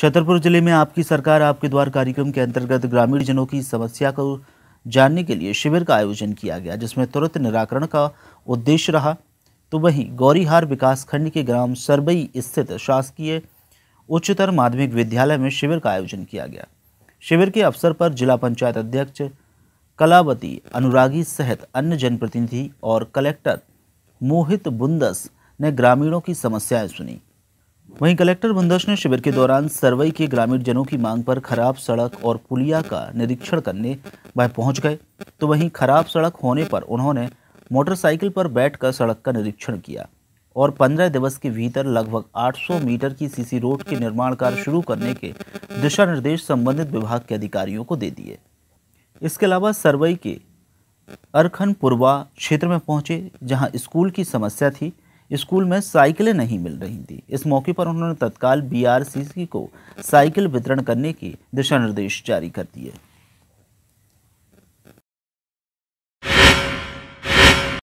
छतरपुर जिले में आपकी सरकार आपके द्वार कार्यक्रम के अंतर्गत ग्रामीण जनों की समस्या को जानने के लिए शिविर का आयोजन किया गया जिसमें तुरंत निराकरण का उद्देश्य रहा तो वहीं गौरीहार विकासखंड के ग्राम सरबई स्थित शासकीय उच्चतर माध्यमिक विद्यालय में शिविर का आयोजन किया गया शिविर के अवसर पर जिला पंचायत अध्यक्ष कलावती अनुरागी सहित अन्य जनप्रतिनिधि और कलेक्टर मोहित बुंदस ने ग्रामीणों की समस्याएं सुनी वहीं कलेक्टर बंदश ने शिविर के दौरान सर्वई के ग्रामीण जनों की मांग पर खराब सड़क और पुलिया का निरीक्षण करने वह पहुंच गए तो वहीं खराब सड़क होने पर उन्होंने मोटरसाइकिल पर बैठकर सड़क का निरीक्षण किया और 15 दिवस के भीतर लगभग 800 मीटर की सीसी रोड के निर्माण कार्य शुरू करने के दिशा निर्देश संबंधित विभाग के अधिकारियों को दे दिए इसके अलावा सर्वई के अरखन क्षेत्र में पहुंचे जहां स्कूल की समस्या थी स्कूल में साइकिलें नहीं मिल रही थी इस मौके पर उन्होंने तत्काल बीआरसीसी को साइकिल वितरण करने के दिशा निर्देश जारी कर दिए